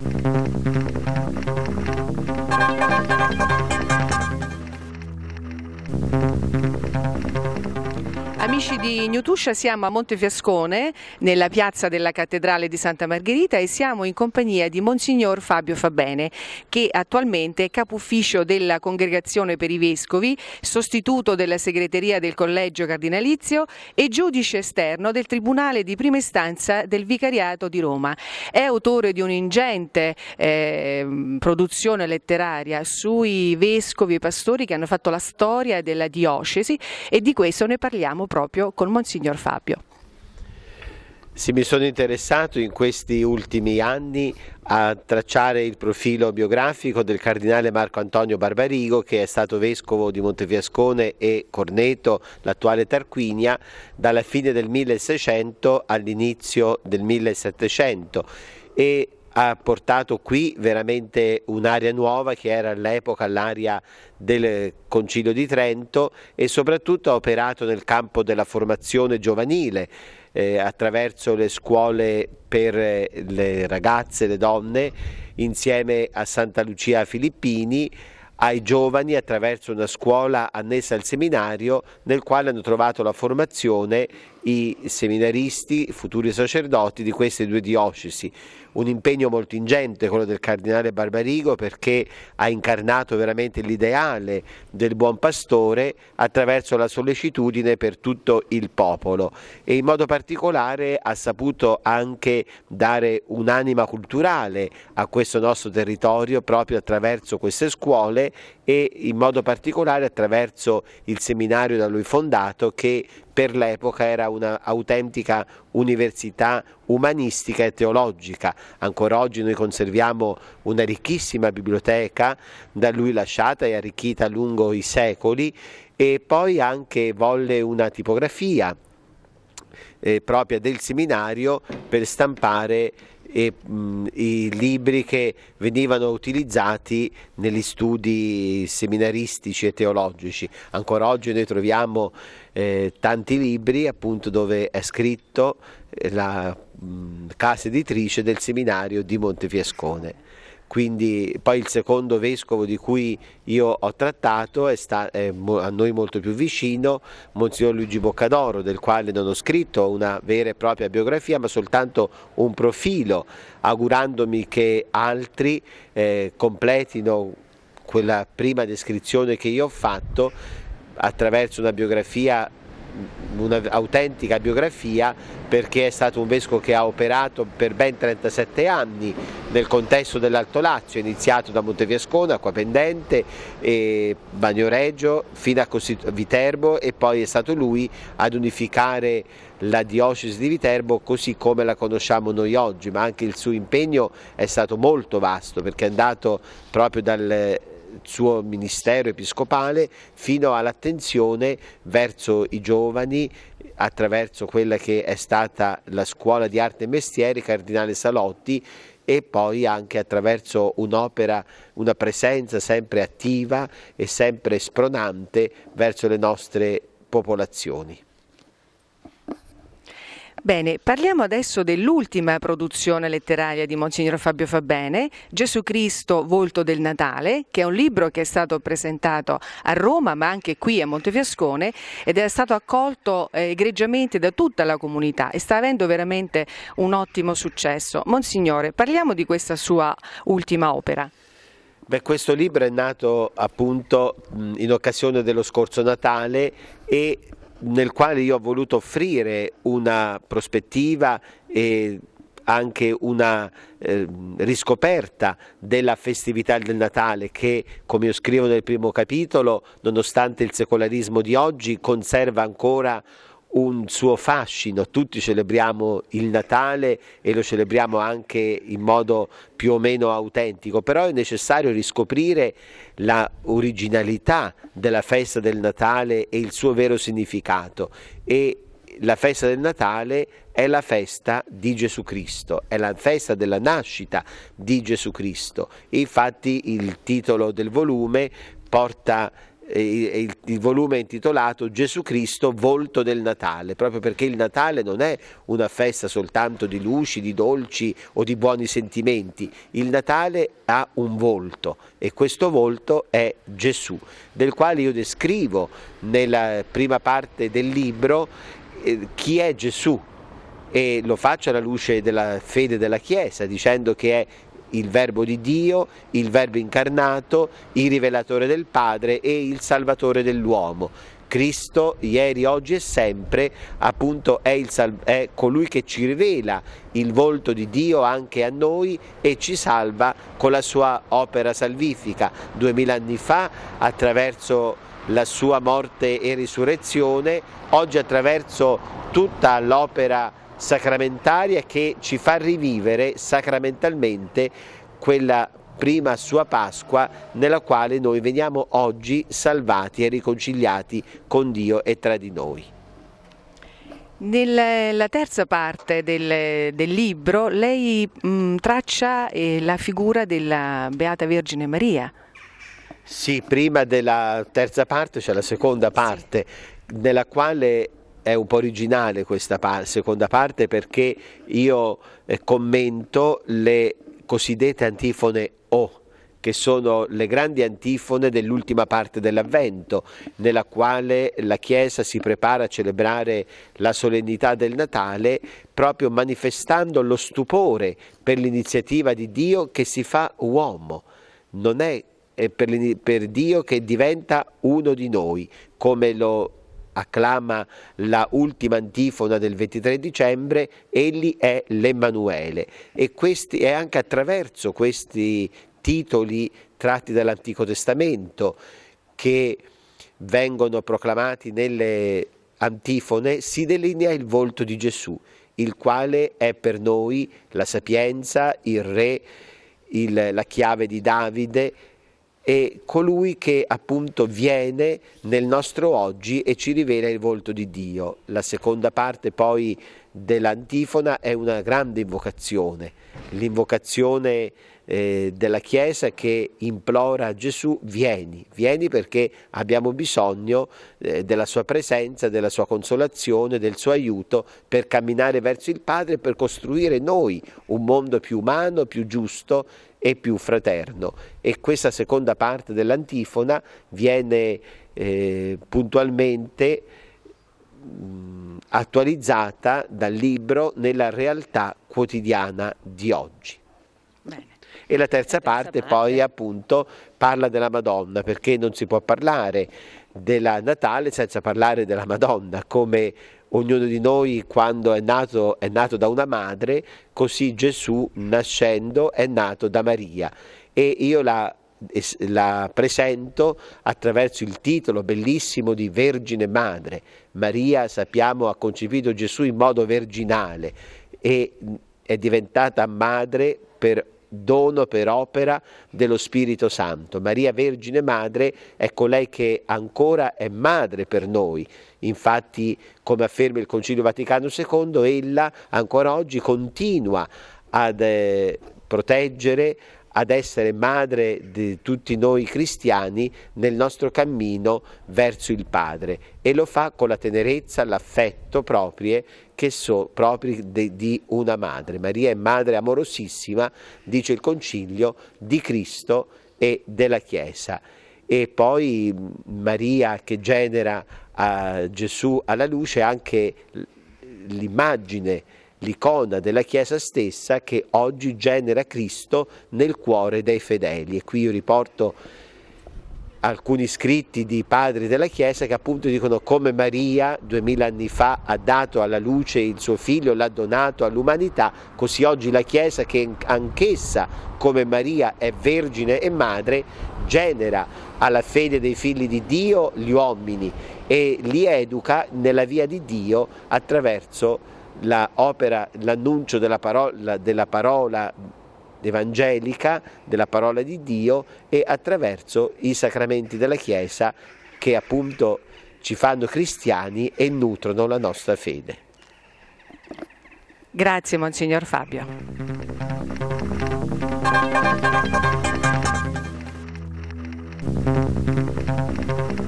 Thank you. Amici di Newtuscia siamo a Montefiascone nella piazza della cattedrale di Santa Margherita e siamo in compagnia di Monsignor Fabio Fabene che attualmente è capo ufficio della congregazione per i vescovi, sostituto della segreteria del collegio cardinalizio e giudice esterno del tribunale di prima istanza del vicariato di Roma. È autore di un'ingente eh, produzione letteraria sui vescovi e pastori che hanno fatto la storia della diocesi e di questo ne parliamo proprio con Monsignor Fabio. Sì, mi sono interessato in questi ultimi anni a tracciare il profilo biografico del cardinale Marco Antonio Barbarigo che è stato vescovo di Montefiascone e Corneto, l'attuale Tarquinia, dalla fine del 1600 all'inizio del 1700 e ha portato qui veramente un'area nuova che era all'epoca l'area del Concilio di Trento e soprattutto ha operato nel campo della formazione giovanile eh, attraverso le scuole per le ragazze, e le donne, insieme a Santa Lucia Filippini ai giovani attraverso una scuola annessa al seminario nel quale hanno trovato la formazione i seminaristi, futuri sacerdoti di queste due diocesi. Un impegno molto ingente quello del cardinale Barbarigo perché ha incarnato veramente l'ideale del buon pastore attraverso la sollecitudine per tutto il popolo e in modo particolare ha saputo anche dare un'anima culturale a questo nostro territorio proprio attraverso queste scuole e in modo particolare attraverso il seminario da lui fondato che per l'epoca era un'autentica università umanistica e teologica. Ancora oggi noi conserviamo una ricchissima biblioteca da lui lasciata e arricchita lungo i secoli e poi anche volle una tipografia eh, propria del seminario per stampare e mh, mm, i libri che venivano utilizzati negli studi seminaristici e teologici. Ancora oggi noi troviamo eh, tanti libri appunto dove è scritto eh, la mh, mm, casa editrice del seminario di Montefiascone quindi poi il secondo vescovo di cui io ho trattato è, sta, è a noi molto più vicino, Monsignor Luigi Boccadoro, del quale non ho scritto una vera e propria biografia, ma soltanto un profilo, augurandomi che altri eh, completino quella prima descrizione che io ho fatto attraverso una biografia un'autentica biografia perché è stato un vescovo che ha operato per ben 37 anni nel contesto dell'Alto Lazio, iniziato da Montefiascona, Acquapendente, Bagnoregio fino a Viterbo e poi è stato lui ad unificare la diocesi di Viterbo così come la conosciamo noi oggi, ma anche il suo impegno è stato molto vasto perché è andato proprio dal suo ministero episcopale fino all'attenzione verso i giovani attraverso quella che è stata la scuola di arte e mestieri Cardinale Salotti e poi anche attraverso un'opera, una presenza sempre attiva e sempre spronante verso le nostre popolazioni. Bene, parliamo adesso dell'ultima produzione letteraria di Monsignor Fabio Fabbene, Gesù Cristo, Volto del Natale, che è un libro che è stato presentato a Roma ma anche qui a Montefiascone ed è stato accolto eh, egregiamente da tutta la comunità e sta avendo veramente un ottimo successo. Monsignore, parliamo di questa sua ultima opera. Beh, questo libro è nato appunto in occasione dello scorso Natale e nel quale io ho voluto offrire una prospettiva e anche una eh, riscoperta della festività del Natale che, come io scrivo nel primo capitolo, nonostante il secolarismo di oggi, conserva ancora un suo fascino, tutti celebriamo il Natale e lo celebriamo anche in modo più o meno autentico, però è necessario riscoprire la originalità della festa del Natale e il suo vero significato e la festa del Natale è la festa di Gesù Cristo, è la festa della nascita di Gesù Cristo. infatti il titolo del volume porta il, il volume è intitolato Gesù Cristo, volto del Natale, proprio perché il Natale non è una festa soltanto di luci, di dolci o di buoni sentimenti, il Natale ha un volto e questo volto è Gesù, del quale io descrivo nella prima parte del libro eh, chi è Gesù, e lo faccio alla luce della fede della Chiesa, dicendo che è il Verbo di Dio, il Verbo incarnato, il rivelatore del Padre e il Salvatore dell'uomo. Cristo ieri, oggi e sempre appunto è, sal- è, colui che ci rivela il volto di Dio anche a noi e ci salva con la sua opera salvifica. Duemila anni fa attraverso la sua morte e risurrezione, oggi attraverso tutta l'opera salvifica, sacramentaria che ci fa rivivere sacramentalmente quella prima sua Pasqua nella quale noi veniamo oggi salvati e riconciliati con Dio e tra di noi. Nella terza parte del, del libro lei mh, mm, traccia eh, la figura della Beata Vergine Maria. Sì, prima della terza parte c'è cioè la seconda parte sì. nella quale è un po' originale questa par seconda parte perché io eh, commento le cosiddette antifone O che sono le grandi antifone dell'ultima parte dell'Avvento, nella quale la Chiesa si prepara a celebrare la solennità del Natale proprio manifestando lo stupore per l'iniziativa di Dio che si fa uomo. Non è per, Dio che diventa uno di noi, come lo acclama la ultima antifona del 23 dicembre, egli è l'Emanuele e questi, è anche attraverso questi titoli tratti dall'Antico Testamento che vengono proclamati nelle antifone si delinea il volto di Gesù, il quale è per noi la sapienza, il re, il, la chiave di Davide, è colui che appunto viene nel nostro oggi e ci rivela il volto di Dio. La seconda parte poi dell'antifona è una grande invocazione, l'invocazione eh, della Chiesa che implora a Gesù vieni, vieni perché abbiamo bisogno eh, della sua presenza, della sua consolazione, del suo aiuto per camminare verso il Padre, per costruire noi un mondo più umano, più giusto e più fraterno e questa seconda parte dell'antifona viene eh, puntualmente mh, mm, attualizzata dal libro nella realtà quotidiana di oggi. E la terza, parte, parte poi appunto parla della Madonna perché non si può parlare della Natale senza parlare della Madonna come ognuno di noi quando è nato, è nato da una madre, così Gesù nascendo è nato da Maria e io la, la presento attraverso il titolo bellissimo di Vergine Madre. Maria, sappiamo, ha concepito Gesù in modo verginale e è diventata madre per dono per opera dello Spirito Santo. Maria Vergine Madre è colei ecco che ancora è madre per noi. Infatti, come afferma il Concilio Vaticano II, ella ancora oggi continua ad eh, proteggere, ad essere madre di tutti noi cristiani nel nostro cammino verso il Padre e lo fa con la tenerezza, l'affetto proprie che so, propri de, di una madre. Maria è madre amorosissima, dice il Concilio, di Cristo e della Chiesa. E poi mm, Maria che genera a ah, Gesù alla luce anche l'immagine l'icona della Chiesa stessa che oggi genera Cristo nel cuore dei fedeli. E qui io riporto alcuni scritti di padri della Chiesa che appunto dicono come Maria duemila anni fa ha dato alla luce il suo figlio, l'ha donato all'umanità, così oggi la Chiesa che anch'essa come Maria è vergine e madre genera alla fede dei figli di Dio gli uomini e li educa nella via di Dio attraverso l'annuncio della parola, della parola evangelica, della parola di Dio e attraverso i sacramenti della Chiesa che appunto ci fanno cristiani e nutrono la nostra fede. Grazie Monsignor Fabio. Thank you.